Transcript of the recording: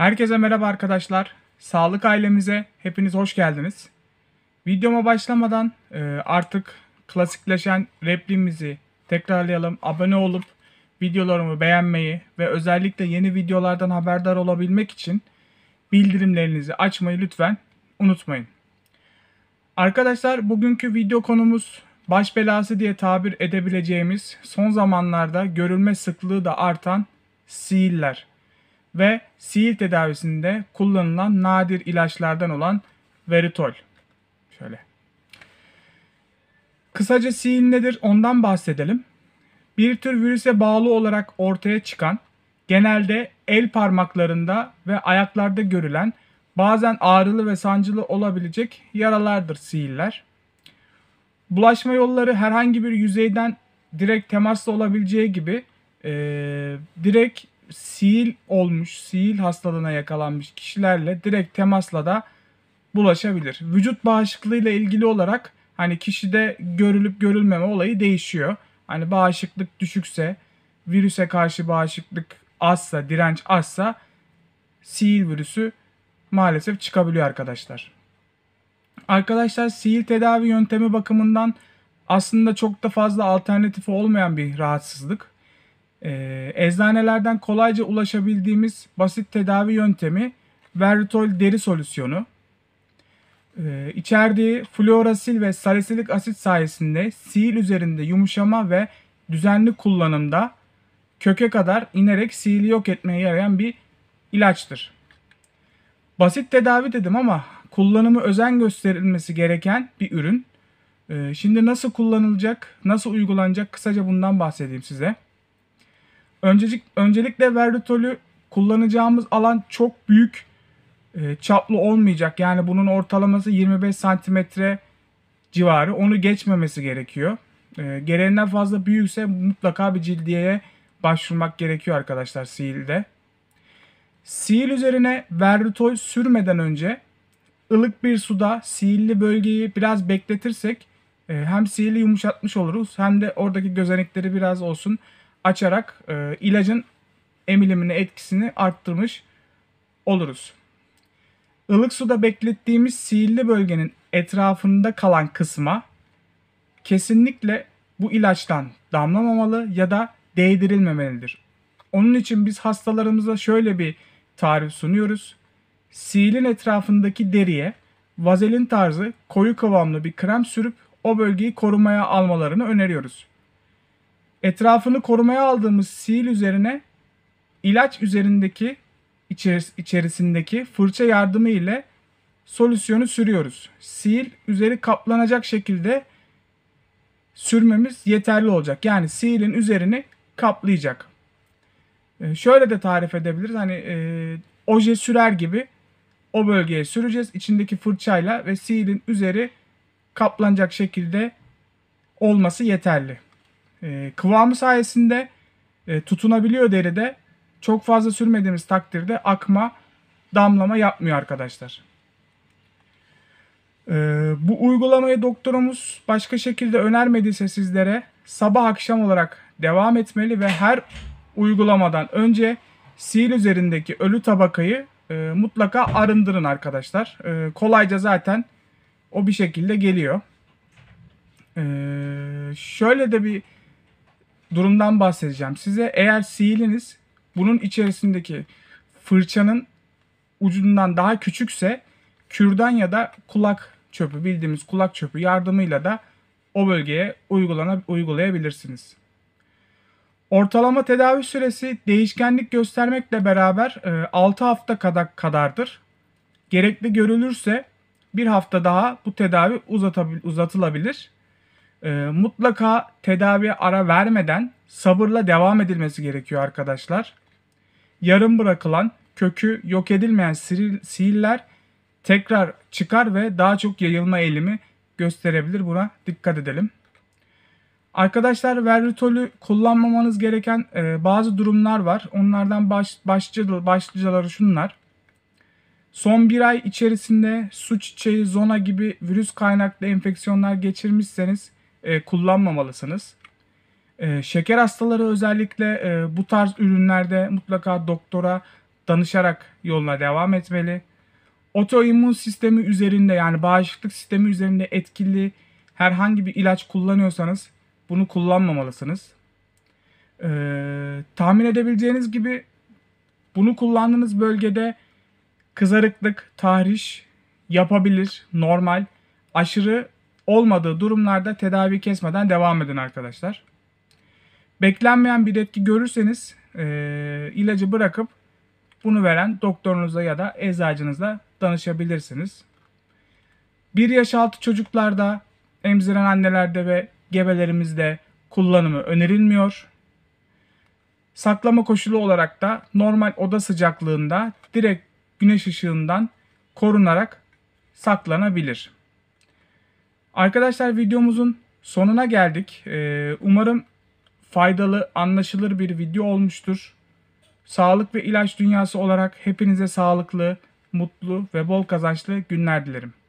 Herkese merhaba arkadaşlar. Sağlık ailemize hepiniz hoş geldiniz. Videoma başlamadan e, artık klasikleşen repliğimizi tekrarlayalım. Abone olup videolarımı beğenmeyi ve özellikle yeni videolardan haberdar olabilmek için bildirimlerinizi açmayı lütfen unutmayın. Arkadaşlar bugünkü video konumuz baş belası diye tabir edebileceğimiz son zamanlarda görülme sıklığı da artan siiller ve sihir tedavisinde kullanılan nadir ilaçlardan olan veritol. Şöyle. Kısaca sihir nedir ondan bahsedelim. Bir tür virüse bağlı olarak ortaya çıkan, genelde el parmaklarında ve ayaklarda görülen bazen ağrılı ve sancılı olabilecek yaralardır sihirler. Bulaşma yolları herhangi bir yüzeyden direkt temasla olabileceği gibi e, direkt siil olmuş, siil hastalığına yakalanmış kişilerle direkt temasla da bulaşabilir. Vücut bağışıklığıyla ilgili olarak hani kişide görülüp görülmeme olayı değişiyor. Hani bağışıklık düşükse, virüse karşı bağışıklık azsa, direnç azsa siil virüsü maalesef çıkabiliyor arkadaşlar. Arkadaşlar siil tedavi yöntemi bakımından aslında çok da fazla alternatifi olmayan bir rahatsızlık. Ee, eczanelerden kolayca ulaşabildiğimiz basit tedavi yöntemi verritol deri solüsyonu. E, içerdiği florasil ve salisilik asit sayesinde sihir üzerinde yumuşama ve düzenli kullanımda köke kadar inerek sihirli yok etmeye yarayan bir ilaçtır. Basit tedavi dedim ama kullanımı özen gösterilmesi gereken bir ürün. Ee, şimdi nasıl kullanılacak, nasıl uygulanacak kısaca bundan bahsedeyim size. Öncelik, öncelikle Verritol'ü kullanacağımız alan çok büyük e, çaplı olmayacak. Yani bunun ortalaması 25 santimetre civarı. Onu geçmemesi gerekiyor. E, gereğinden fazla büyükse mutlaka bir cildiyeye başvurmak gerekiyor arkadaşlar siilde. Siil üzerine verritol sürmeden önce ılık bir suda siilli bölgeyi biraz bekletirsek e, hem siili yumuşatmış oluruz hem de oradaki gözenekleri biraz olsun açarak e, ilacın emilimini etkisini arttırmış oluruz. Ilık suda beklettiğimiz sihirli bölgenin etrafında kalan kısma kesinlikle bu ilaçtan damlamamalı ya da değdirilmemelidir. Onun için biz hastalarımıza şöyle bir tarif sunuyoruz. Siilin etrafındaki deriye vazelin tarzı koyu kıvamlı bir krem sürüp o bölgeyi korumaya almalarını öneriyoruz etrafını korumaya aldığımız sil üzerine ilaç üzerindeki içeris içerisindeki fırça yardımı ile solüsyonu sürüyoruz. Sil üzeri kaplanacak şekilde sürmemiz yeterli olacak. Yani silin üzerini kaplayacak. Ee, şöyle de tarif edebiliriz. Hani e, oje sürer gibi o bölgeye süreceğiz. İçindeki fırçayla ve silin üzeri kaplanacak şekilde olması yeterli e, kıvamı sayesinde e, tutunabiliyor deride. Çok fazla sürmediğimiz takdirde akma, damlama yapmıyor arkadaşlar. E, bu uygulamayı doktorumuz başka şekilde önermediyse sizlere sabah akşam olarak devam etmeli ve her uygulamadan önce sihir üzerindeki ölü tabakayı e, mutlaka arındırın arkadaşlar. E, kolayca zaten o bir şekilde geliyor. E, şöyle de bir durumdan bahsedeceğim size. Eğer sihiriniz bunun içerisindeki fırçanın ucundan daha küçükse kürdan ya da kulak çöpü bildiğimiz kulak çöpü yardımıyla da o bölgeye uygulana, uygulayabilirsiniz. Ortalama tedavi süresi değişkenlik göstermekle beraber 6 e, hafta kadar kadardır. Gerekli görülürse bir hafta daha bu tedavi uzatılabilir. E, mutlaka tedaviye ara vermeden sabırla devam edilmesi gerekiyor arkadaşlar. Yarım bırakılan, kökü yok edilmeyen sihirler tekrar çıkar ve daha çok yayılma eğilimi gösterebilir. Buna dikkat edelim. Arkadaşlar verritolü kullanmamanız gereken e, bazı durumlar var. Onlardan baş, başlıca, başlıcaları şunlar. Son bir ay içerisinde su çiçeği, zona gibi virüs kaynaklı enfeksiyonlar geçirmişseniz e, kullanmamalısınız. E, şeker hastaları özellikle e, bu tarz ürünlerde mutlaka doktora danışarak yoluna devam etmeli. Otoimmün sistemi üzerinde yani bağışıklık sistemi üzerinde etkili herhangi bir ilaç kullanıyorsanız bunu kullanmamalısınız. Ee, tahmin edebileceğiniz gibi bunu kullandığınız bölgede kızarıklık, tahriş yapabilir, normal. Aşırı olmadığı durumlarda tedavi kesmeden devam edin arkadaşlar. Beklenmeyen bir etki görürseniz e, ilacı bırakıp bunu veren doktorunuza ya da eczacınızla danışabilirsiniz. 1 yaş altı çocuklarda, emziren annelerde ve gebelerimizde kullanımı önerilmiyor. Saklama koşulu olarak da normal oda sıcaklığında direkt güneş ışığından korunarak saklanabilir. Arkadaşlar videomuzun sonuna geldik. Ee, umarım faydalı, anlaşılır bir video olmuştur. Sağlık ve ilaç dünyası olarak hepinize sağlıklı, mutlu ve bol kazançlı günler dilerim.